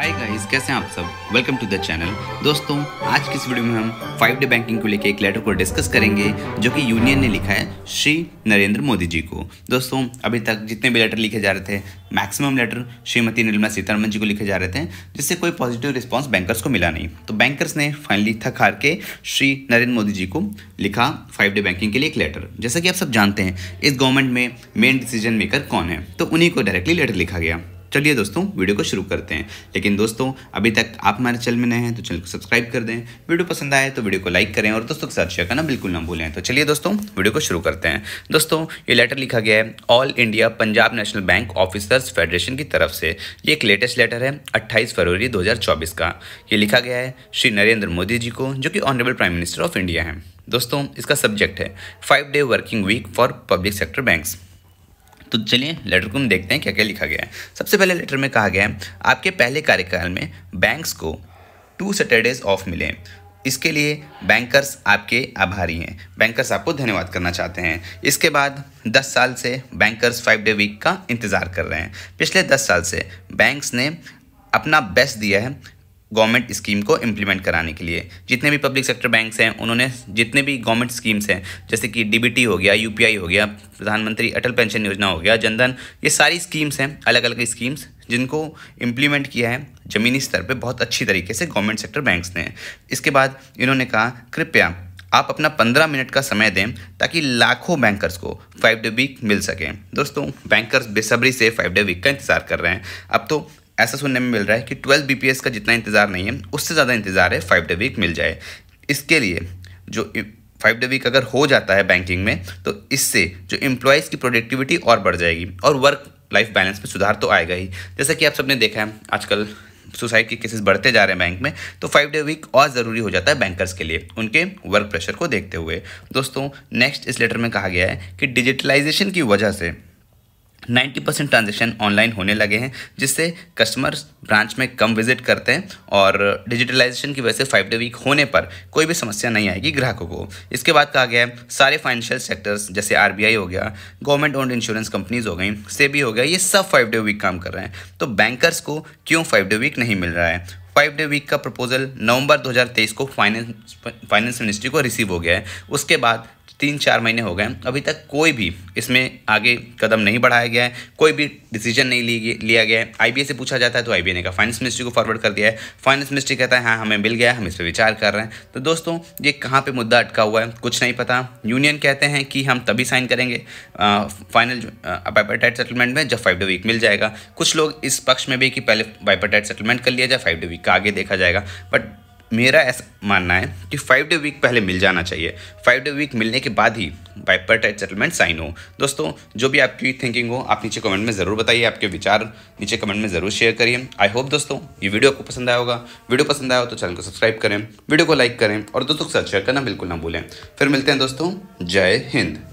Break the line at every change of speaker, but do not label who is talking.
hi guys कैसे हैं आप सब वेलकम टू द चैनल दोस्तों आज की इस वीडियो में हम फाइव डे बैंकिंग को लेकर एक लेटर को डिस्कस करेंगे जो कि यूनियन ने लिखा है श्री नरेंद्र मोदी जी को दोस्तों अभी तक जितने भी लेटर लिखे जा रहे थे मैक्सिमम लेटर श्रीमती निर्मला सीतारमन जी को लिखे जा रहे थे जिससे कोई पॉजिटिव रिस्पॉन्स बैंकर्स को मिला नहीं तो बैंकर्स ने फाइनली थक हार के श्री नरेंद्र मोदी जी को लिखा फाइव डे बैंकिंग के लिए एक लेटर जैसा कि आप सब जानते हैं इस गवर्नमेंट में मेन डिसीजन मेकर कौन है तो उन्हीं को डायरेक्टली लेटर लिखा गया चलिए दोस्तों वीडियो को शुरू करते हैं लेकिन दोस्तों अभी तक आप हमारे चैनल में नए हैं तो चैनल को सब्सक्राइब कर दें वीडियो पसंद आए तो वीडियो को लाइक करें और दोस्तों के साथ शेयर करना बिल्कुल ना भूलें तो चलिए दोस्तों वीडियो को शुरू करते हैं दोस्तों ये लेटर लिखा गया है all India Punjab national bank officers federation की तरफ से ये एक लेटेस्ट लेटर है अट्ठाईस फरवरी दो का ये लिखा गया है श्री नरेंद्र मोदी जी को जो कि honourable prime minister of India है दोस्तों इसका सब्जेक्ट है five day working week for public sector banks तो चलिए लेटर को हम देखते हैं क्या क्या लिखा गया है सबसे पहले लेटर में कहा गया है आपके पहले कार्यकाल में बैंक्स को टू सैटरडेज ऑफ मिले इसके लिए बैंकर्स आपके आभारी हैं बैंकर्स आपको धन्यवाद करना चाहते हैं इसके बाद 10 साल से बैंकर्स फाइव डे वीक का इंतज़ार कर रहे हैं पिछले 10 साल से बैंक्स ने अपना बेस्ट दिया है गवर्नमेंट स्कीम को इम्प्लीमेंट कराने के लिए जितने भी पब्लिक सेक्टर बैंक्स हैं उन्होंने जितने भी गवर्नमेंट स्कीम्स हैं जैसे कि डीबीटी हो गया यूपीआई हो गया प्रधानमंत्री अटल पेंशन योजना हो गया जनधन ये सारी स्कीम्स हैं अलग अलग स्कीम्स जिनको इम्प्लीमेंट किया है ज़मीनी स्तर पर बहुत अच्छी तरीके से गवर्नमेंट सेक्टर बैंक्स ने इसके बाद इन्होंने कहा कृपया आप अपना पंद्रह मिनट का समय दें ताकि लाखों बैंकर्स को फाइव डे वीक मिल सके दोस्तों बैंकर्स बेसब्री से फाइव डे वीक का इंतज़ार कर रहे हैं अब तो ऐसा सुनने में मिल रहा है कि ट्वेल्व बी का जितना इंतज़ार नहीं है उससे ज़्यादा इंतज़ार है फाइव डे वीक मिल जाए इसके लिए जो फाइव डे वीक अगर हो जाता है बैंकिंग में तो इससे जो इम्प्लॉयज़ की प्रोडक्टिविटी और बढ़ जाएगी और वर्क लाइफ बैलेंस में सुधार तो आएगा ही जैसा कि आप सबने देखा है आजकल सुसाइड के केसेस बढ़ते जा रहे हैं बैंक में तो फाइव डे वीक और ज़रूरी हो जाता है बैंकर्स के लिए उनके वर्क प्रेशर को देखते हुए दोस्तों नेक्स्ट इस लेटर में कहा गया है कि डिजिटलाइजेशन की वजह से 90 परसेंट ट्रांजेक्शन ऑनलाइन होने लगे हैं जिससे कस्टमर्स ब्रांच में कम विजिट करते हैं और डिजिटलाइजेशन की वजह से फाइव डे वीक होने पर कोई भी समस्या नहीं आएगी ग्राहकों को इसके बाद कहा गया है सारे फाइनेंशियल सेक्टर्स जैसे आर हो गया गवर्नमेंट ओन्ड इंश्योरेंस कंपनीज हो गई सेबी हो गया ये सब फाइव डे वीक काम कर रहे हैं तो बैंकर्स को क्यों फाइव डे वीक नहीं मिल रहा है फाइव डे वीक का प्रपोजल नवंबर 2023 को फाइनेंस फाइनेंस मिनिस्ट्री को रिसीव हो गया है उसके बाद तीन चार महीने हो गए अभी तक कोई भी इसमें आगे कदम नहीं बढ़ाया गया है कोई भी डिसीजन नहीं ली लिया गया है आई से पूछा जाता है तो आई ने कहा फाइनेंस मिनिस्ट्री को फॉरवर्ड कर दिया है फाइनेंस मिनिस्ट्री कहता है हाँ हमें मिल गया हम इस पर विचार कर रहे हैं तो दोस्तों ये कहाँ पर मुद्दा अटका हुआ है कुछ नहीं पता यूनियन कहते हैं कि हम तभी साइन करेंगे फाइनल बाइपाटाइट सेटलमेंट में जब फाइव डे वीक मिल जाएगा कुछ लोग इस पक्ष में भी कि पहले बाइपाटाइट सेटलमेंट कर लिया जाए फाइव डे वीक का आगे देखा जाएगा बट मेरा ऐसा मानना है कि फाइव डे वीक पहले मिल जाना चाहिए फाइव डे वीक मिलने के बाद ही वाइपर टाइट सेटलमेंट साइन हो दोस्तों जो भी आपकी थिंकिंग हो आप नीचे कमेंट में ज़रूर बताइए आपके विचार नीचे कमेंट में ज़रूर शेयर करिए आई होप दोस्तों ये वीडियो आपको पसंद आया होगा वीडियो पसंद आया हो तो चैनल को सब्सक्राइब करें वीडियो को लाइक करें और दोस्तों के साथ शेयर करना बिल्कुल ना भूलें फिर मिलते हैं दोस्तों जय हिंद